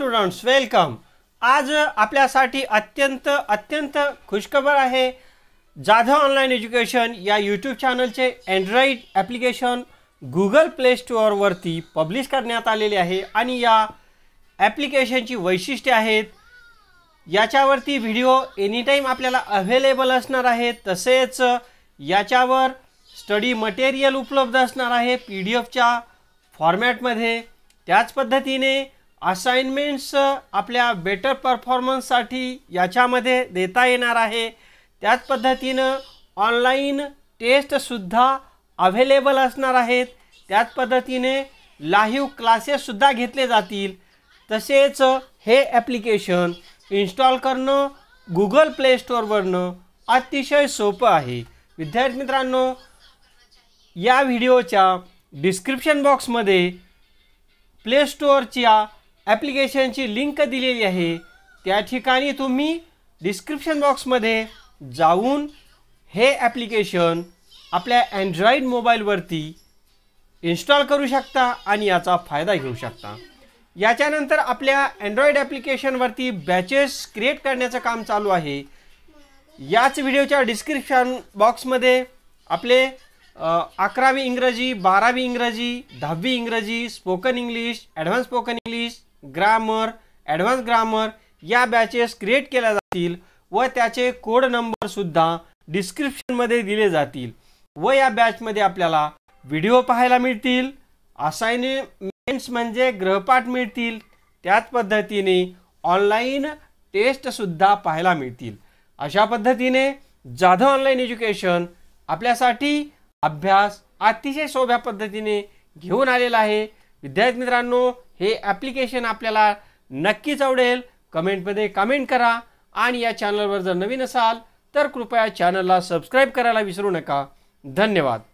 students welcome आज आपल्यासाठी अत्यंत अत्यंत खुशखबर आहे जाधव ऑनलाईन एज्युकेशन या यूट्यूब चॅनलचे अँड्रॉईड ॲप्लिकेशन गुगल प्ले स्टोअरवरती पब्लिश करण्यात आलेले आहे आणि या ॲप्लिकेशनची वैशिष्ट्ये आहेत याच्यावरती व्हिडिओ एनीटाईम आपल्याला अव्हेलेबल असणार आहे तसेच याच्यावर स्टडी मटेरियल उपलब्ध असणार आहे पी डी एफच्या फॉर्मॅटमध्ये त्याच पद्धतीने असाइनमेंट्स आपल्या बेटर परफॉर्मन्ससाठी याच्यामध्ये देता येणार आहे त्याच पद्धतीनं ऑनलाईन टेस्टसुद्धा अव्हेलेबल असणार आहेत त्याच पद्धतीने लाईव्ह क्लासेससुद्धा घेतले जातील तसेच हे ॲप्लिकेशन इन्स्टॉल करणं गुगल प्ले स्टोअरवरनं अतिशय सोपं आहे विद्यार्थी मित्रांनो या व्हिडिओच्या डिस्क्रिप्शन बॉक्समध्ये प्ले स्टोअरच्या ॲप्लिकेशनची लिंक दिलेली आहे त्या ठिकाणी तुम्ही डिस्क्रिप्शन बॉक्समध्ये जाऊन हे ॲप्लिकेशन आपल्या अँड्रॉईड मोबाईलवरती इन्स्टॉल करू शकता आणि याचा फायदा घेऊ शकता याच्यानंतर आपल्या अँड्रॉईड ॲप्लिकेशनवरती बॅचेस क्रिएट करण्याचं काम चालू आहे याच व्हिडिओच्या डिस्क्रिप्शन बॉक्समध्ये आपले अकरावी इंग्रजी बारावी इंग्रजी दहावी इंग्रजी spoken English advance spoken English grammar advance grammar या बॅचेस क्रिएट केल्या जातील व त्याचे कोड नंबरसुद्धा डिस्क्रिप्शनमध्ये दिले जातील व या बॅचमध्ये आपल्याला व्हिडिओ पाहायला मिळतील असाइनमेंट्स म्हणजे ग्रहपाठ मिळतील त्याच पद्धतीने ऑनलाईन टेस्टसुद्धा पाहायला मिळतील अशा पद्धतीने जाधव ऑनलाईन एज्युकेशन आपल्यासाठी अभ्यास अतिशय सोप्या पद्धतीने घेऊन आलेला आहे विद्यार्थी मित्रांनो हे ॲप्लिकेशन आपल्याला नक्कीच आवडेल कमेंटमध्ये कमेंट करा आणि या चॅनलवर जर नवीन असाल तर कृपया चॅनलला सबस्क्राईब करायला विसरू नका धन्यवाद